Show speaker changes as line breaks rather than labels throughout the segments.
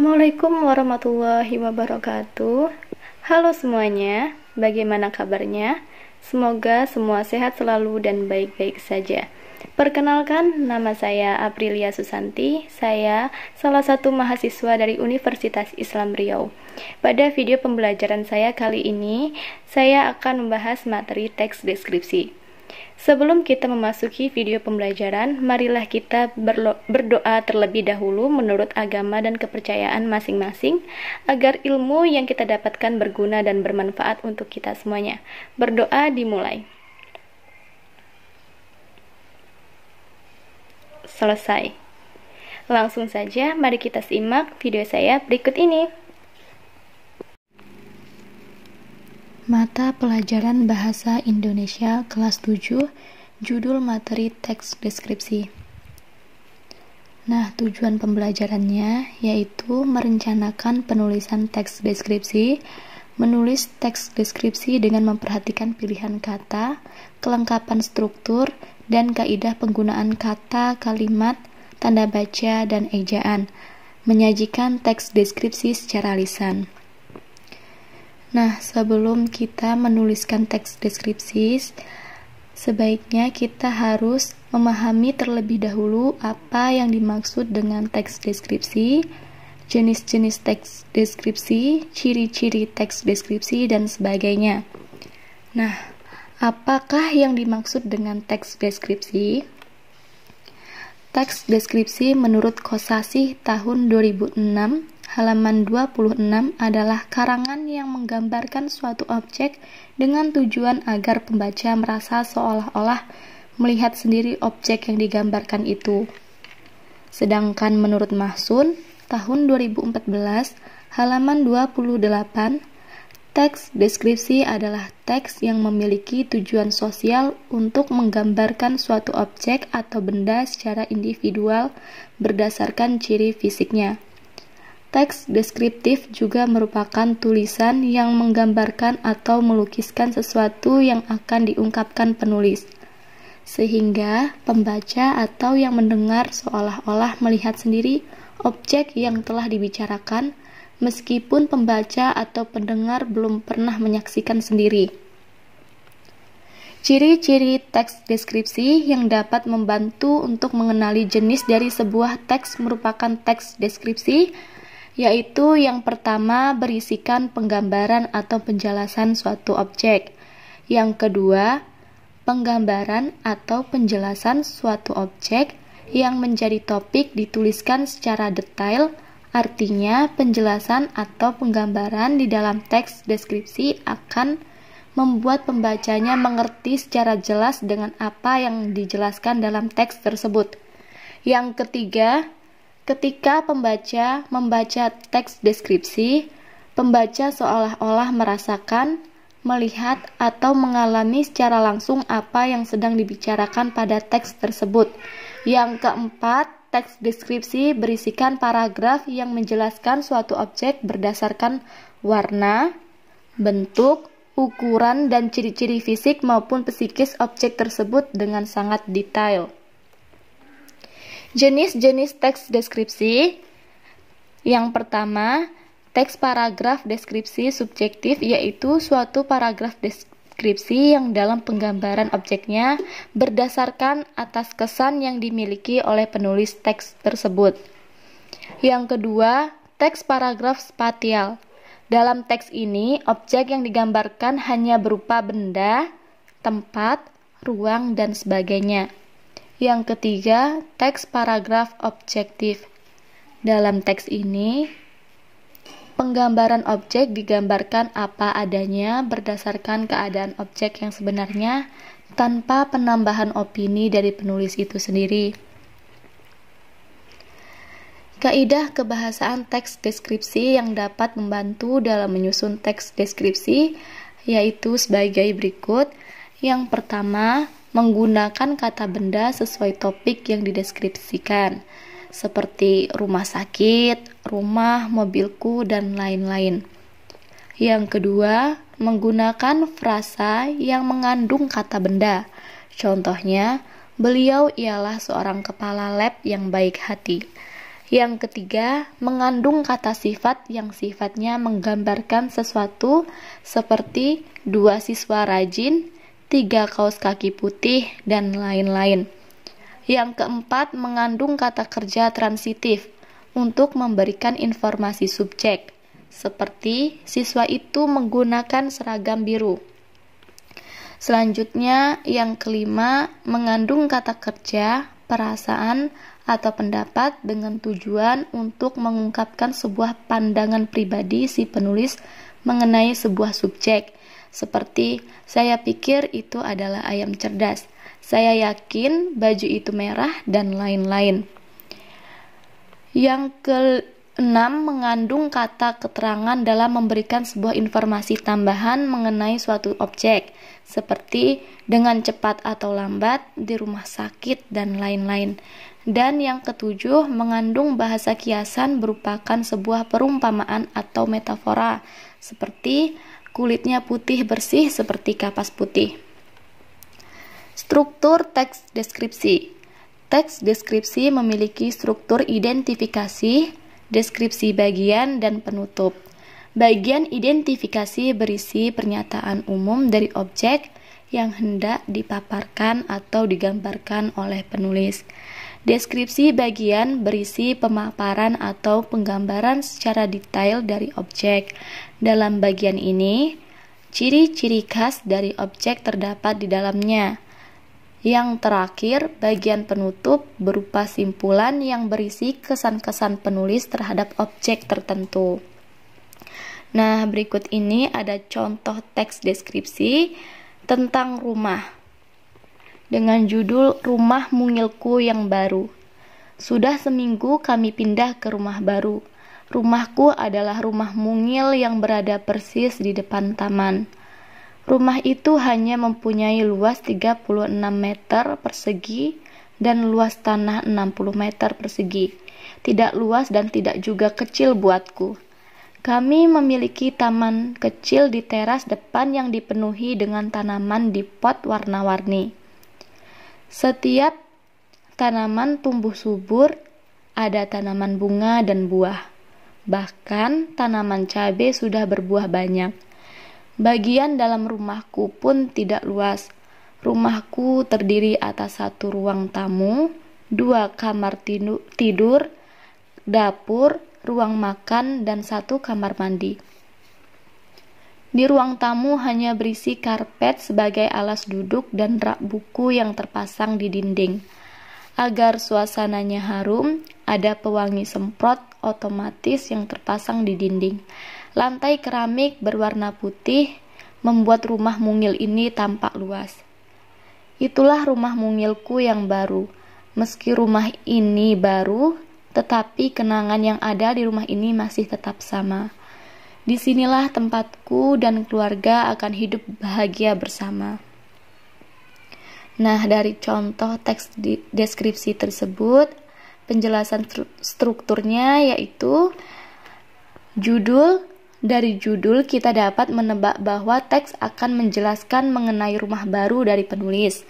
Assalamualaikum warahmatullahi wabarakatuh. Halo semuanya, bagaimana kabarnya? Semoga semua sehat selalu dan baik-baik saja. Perkenalkan, nama saya Aprilia Susanti. Saya salah satu mahasiswa dari Universitas Islam Riau. Pada video pembelajaran saya kali ini, saya akan membahas materi teks deskripsi. Sebelum kita memasuki video pembelajaran, marilah kita berdoa terlebih dahulu menurut agama dan kepercayaan masing-masing agar ilmu yang kita dapatkan berguna dan bermanfaat untuk kita semuanya. Berdoa dimulai. Selesai. Langsung saja mari kita simak video saya berikut ini. Mata Pelajaran Bahasa Indonesia kelas 7, judul materi teks deskripsi. Nah, tujuan pembelajarannya yaitu merencanakan penulisan teks deskripsi, menulis teks deskripsi dengan memperhatikan pilihan kata, kelengkapan struktur, dan kaidah penggunaan kata, kalimat, tanda baca, dan ejaan, menyajikan teks deskripsi secara lisan. Nah, sebelum kita menuliskan teks deskripsi, sebaiknya kita harus memahami terlebih dahulu apa yang dimaksud dengan teks deskripsi, jenis-jenis teks deskripsi, ciri-ciri teks deskripsi, dan sebagainya. Nah, apakah yang dimaksud dengan teks deskripsi? Teks deskripsi menurut Kosasi tahun 2006 halaman 26 adalah karangan yang menggambarkan suatu objek dengan tujuan agar pembaca merasa seolah-olah melihat sendiri objek yang digambarkan itu. Sedangkan menurut Mahsun, tahun 2014, halaman 28, teks deskripsi adalah teks yang memiliki tujuan sosial untuk menggambarkan suatu objek atau benda secara individual berdasarkan ciri fisiknya. Teks deskriptif juga merupakan tulisan yang menggambarkan atau melukiskan sesuatu yang akan diungkapkan penulis, sehingga pembaca atau yang mendengar seolah-olah melihat sendiri objek yang telah dibicarakan, meskipun pembaca atau pendengar belum pernah menyaksikan sendiri. Ciri-ciri teks deskripsi yang dapat membantu untuk mengenali jenis dari sebuah teks merupakan teks deskripsi yaitu yang pertama berisikan penggambaran atau penjelasan suatu objek. Yang kedua, penggambaran atau penjelasan suatu objek yang menjadi topik dituliskan secara detail, artinya penjelasan atau penggambaran di dalam teks deskripsi akan membuat pembacanya mengerti secara jelas dengan apa yang dijelaskan dalam teks tersebut. Yang ketiga, Ketika pembaca membaca teks deskripsi, pembaca seolah-olah merasakan, melihat, atau mengalami secara langsung apa yang sedang dibicarakan pada teks tersebut. Yang keempat, teks deskripsi berisikan paragraf yang menjelaskan suatu objek berdasarkan warna, bentuk, ukuran, dan ciri-ciri fisik maupun psikis objek tersebut dengan sangat detail. Jenis-jenis teks deskripsi yang pertama, teks paragraf deskripsi subjektif yaitu suatu paragraf deskripsi yang dalam penggambaran objeknya berdasarkan atas kesan yang dimiliki oleh penulis teks tersebut. Yang kedua, teks paragraf spatial. Dalam teks ini, objek yang digambarkan hanya berupa benda, tempat, ruang, dan sebagainya. Yang ketiga, teks paragraf objektif. Dalam teks ini, penggambaran objek digambarkan apa adanya berdasarkan keadaan objek yang sebenarnya tanpa penambahan opini dari penulis itu sendiri. Kaidah kebahasaan teks deskripsi yang dapat membantu dalam menyusun teks deskripsi yaitu sebagai berikut. Yang pertama, menggunakan kata benda sesuai topik yang dideskripsikan, seperti rumah sakit, rumah, mobilku, dan lain-lain. Yang kedua, menggunakan frasa yang mengandung kata benda. Contohnya, beliau ialah seorang kepala lab yang baik hati. Yang ketiga, mengandung kata sifat yang sifatnya menggambarkan sesuatu seperti dua siswa rajin tiga kaos kaki putih, dan lain-lain. Yang keempat, mengandung kata kerja transitif untuk memberikan informasi subjek, seperti siswa itu menggunakan seragam biru. Selanjutnya, yang kelima, mengandung kata kerja, perasaan, atau pendapat dengan tujuan untuk mengungkapkan sebuah pandangan pribadi si penulis mengenai sebuah subjek seperti, saya pikir itu adalah ayam cerdas. Saya yakin baju itu merah dan lain-lain. Yang keenam mengandung kata keterangan dalam memberikan sebuah informasi tambahan mengenai suatu objek, seperti dengan cepat atau lambat di rumah sakit dan lain-lain. Dan yang ketujuh, mengandung bahasa kiasan merupakan sebuah perumpamaan atau metafora, seperti Kulitnya putih bersih seperti kapas putih. Struktur teks deskripsi. Teks deskripsi memiliki struktur identifikasi, deskripsi bagian dan penutup. Bagian identifikasi berisi pernyataan umum dari objek yang hendak dipaparkan atau digambarkan oleh penulis. Deskripsi bagian berisi pemaparan atau penggambaran secara detail dari objek. Dalam bagian ini, ciri-ciri khas dari objek terdapat di dalamnya. Yang terakhir, bagian penutup berupa simpulan yang berisi kesan-kesan penulis terhadap objek tertentu. Nah, berikut ini ada contoh teks deskripsi tentang rumah dengan judul Rumah Mungilku yang Baru. Sudah seminggu kami pindah ke rumah baru. Rumahku adalah rumah mungil yang berada persis di depan taman. Rumah itu hanya mempunyai luas 36 meter persegi dan luas tanah 60 meter persegi. Tidak luas dan tidak juga kecil buatku. Kami memiliki taman kecil di teras depan yang dipenuhi dengan tanaman di pot warna-warni. Setiap tanaman tumbuh subur, ada tanaman bunga dan buah. Bahkan tanaman cabai sudah berbuah banyak. Bagian dalam rumahku pun tidak luas. Rumahku terdiri atas satu ruang tamu, dua kamar tidur, dapur, ruang makan, dan satu kamar mandi. Di ruang tamu hanya berisi karpet sebagai alas duduk dan rak buku yang terpasang di dinding. Agar suasananya harum, ada pewangi semprot otomatis yang terpasang di dinding. Lantai keramik berwarna putih membuat rumah mungil ini tampak luas. Itulah rumah mungilku yang baru. Meski rumah ini baru, tetapi kenangan yang ada di rumah ini masih tetap sama Disinilah tempatku dan keluarga akan hidup bahagia bersama. Nah, dari contoh teks deskripsi tersebut, penjelasan strukturnya yaitu judul dari judul kita dapat menebak bahwa teks akan menjelaskan mengenai rumah baru dari penulis.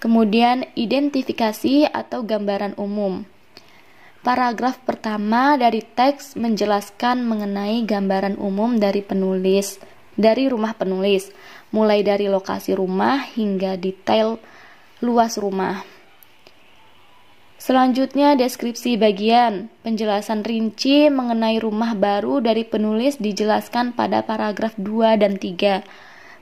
Kemudian identifikasi atau gambaran umum. Paragraf pertama dari teks menjelaskan mengenai gambaran umum dari penulis, dari rumah penulis, mulai dari lokasi rumah hingga detail luas rumah. Selanjutnya deskripsi bagian, penjelasan rinci mengenai rumah baru dari penulis dijelaskan pada paragraf 2 dan 3.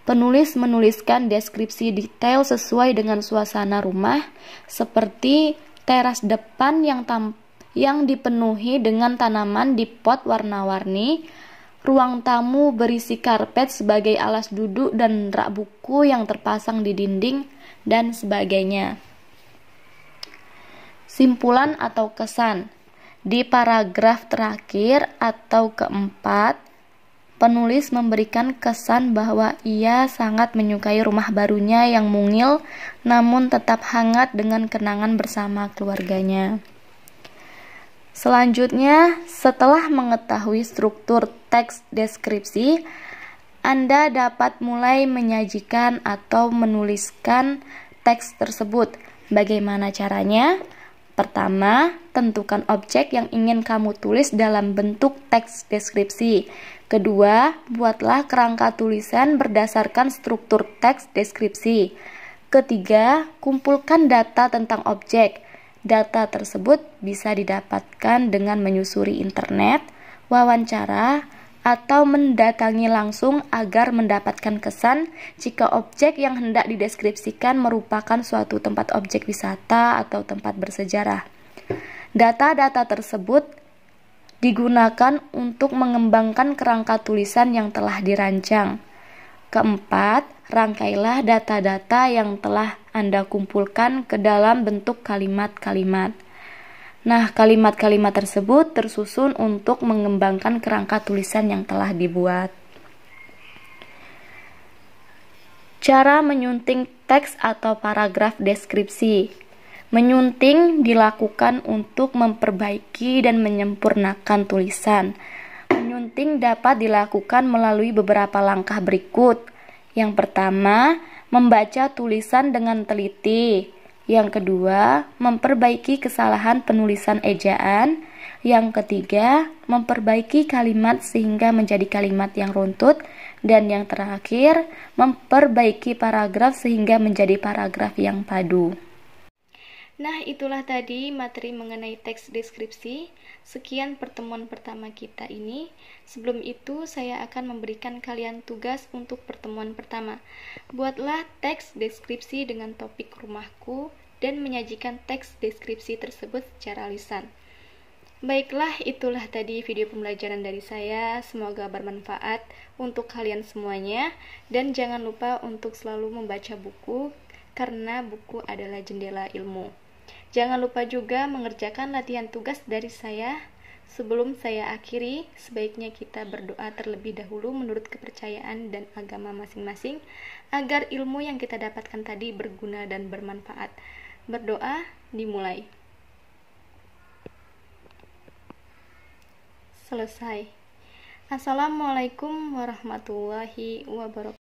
Penulis menuliskan deskripsi detail sesuai dengan suasana rumah, seperti teras depan yang tampak yang dipenuhi dengan tanaman di pot warna-warni, ruang tamu berisi karpet sebagai alas duduk dan rak buku yang terpasang di dinding, dan sebagainya. Simpulan atau kesan di paragraf terakhir atau keempat, penulis memberikan kesan bahwa ia sangat menyukai rumah barunya yang mungil, namun tetap hangat dengan kenangan bersama keluarganya. Selanjutnya, setelah mengetahui struktur teks deskripsi, Anda dapat mulai menyajikan atau menuliskan teks tersebut. Bagaimana caranya? Pertama, tentukan objek yang ingin kamu tulis dalam bentuk teks deskripsi. Kedua, buatlah kerangka tulisan berdasarkan struktur teks deskripsi. Ketiga, kumpulkan data tentang objek. Data tersebut bisa didapatkan dengan menyusuri internet, wawancara, atau mendatangi langsung agar mendapatkan kesan jika objek yang hendak dideskripsikan merupakan suatu tempat objek wisata atau tempat bersejarah. Data-data tersebut digunakan untuk mengembangkan kerangka tulisan yang telah dirancang. Keempat, rangkailah data-data yang telah Anda kumpulkan ke dalam bentuk kalimat-kalimat. Nah, kalimat-kalimat tersebut tersusun untuk mengembangkan kerangka tulisan yang telah dibuat. Cara menyunting teks atau paragraf deskripsi. Menyunting dilakukan untuk memperbaiki dan menyempurnakan tulisan. Menyunting dapat dilakukan melalui beberapa langkah berikut yang pertama, membaca tulisan dengan teliti. Yang kedua, memperbaiki kesalahan penulisan ejaan. Yang ketiga, memperbaiki kalimat sehingga menjadi kalimat yang runtut. Dan yang terakhir, memperbaiki paragraf sehingga menjadi paragraf yang padu. Nah, itulah tadi materi mengenai teks deskripsi. Sekian pertemuan pertama kita ini. Sebelum itu, saya akan memberikan kalian tugas untuk pertemuan pertama. Buatlah teks deskripsi dengan topik rumahku dan menyajikan teks deskripsi tersebut secara lisan. Baiklah, itulah tadi video pembelajaran dari saya. Semoga bermanfaat untuk kalian semuanya, dan jangan lupa untuk selalu membaca buku, karena buku adalah jendela ilmu. Jangan lupa juga mengerjakan latihan tugas dari saya. Sebelum saya akhiri, sebaiknya kita berdoa terlebih dahulu menurut kepercayaan dan agama masing-masing agar ilmu yang kita dapatkan tadi berguna dan bermanfaat. Berdoa dimulai. Selesai. Assalamualaikum warahmatullahi wabarakatuh.